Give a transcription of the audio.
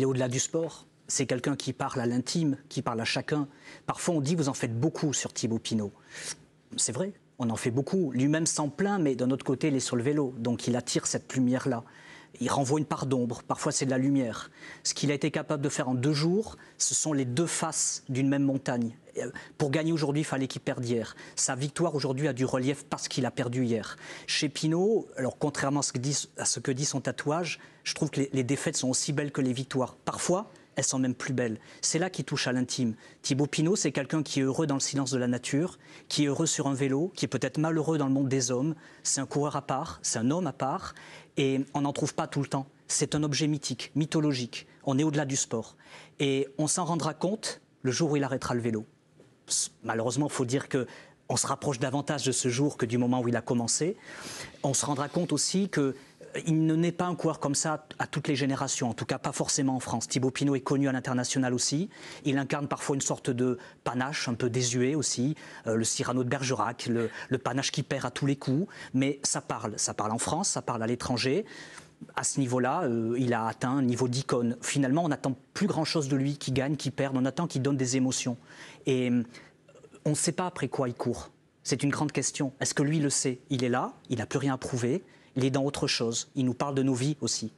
est au-delà du sport. C'est quelqu'un qui parle à l'intime, qui parle à chacun. Parfois, on dit vous en faites beaucoup sur Thibaut Pinot. C'est vrai, on en fait beaucoup. Lui-même s'en plaint, mais d'un autre côté, il est sur le vélo, donc il attire cette lumière-là il renvoie une part d'ombre, parfois c'est de la lumière. Ce qu'il a été capable de faire en deux jours, ce sont les deux faces d'une même montagne. Euh, pour gagner aujourd'hui, il fallait qu'il perde hier. Sa victoire aujourd'hui a du relief parce qu'il a perdu hier. Chez Pinault, alors contrairement à ce que dit, son tatouage, je trouve que les défaites sont aussi belles que les victoires. Parfois, elles sont même plus belles. C'est là qui touche à l'intime. Thibaut Pinot, c'est quelqu'un qui est heureux dans le silence de la nature, qui est heureux sur un vélo, qui est peut-être malheureux dans le monde des hommes. C'est un coureur à part, c'est un homme à part, et on n'en trouve pas tout le temps. C'est un objet mythique, mythologique. On est au-delà du sport. Et on s'en rendra compte le jour où il arrêtera le vélo. Malheureusement, il faut dire que on se rapproche davantage de ce jour que du moment où il a commencé. On se rendra compte aussi que il ne n'est pas un coureur comme ça à toutes les générations, en tout cas pas forcément en France. Thibaut Pinot est connu à l'international aussi. Il incarne parfois une sorte de panache, un peu désuet aussi, euh, le Cyrano de Bergerac, le, panache qui perd à tous les coups. Mais ça parle, ça parle en France, ça parle à l'étranger à ce niveau-là, euh, il a atteint un niveau d'icône. Finalement, on n'attend plus grand-chose de lui, qui gagne, qui perd, on attend qu'il donne des émotions. Et euh, on ne sait pas après quoi il court. C'est une grande question. Est-ce que lui le sait Il est là, il n'a plus rien à prouver, il est dans autre chose. Il nous parle de nos vies aussi.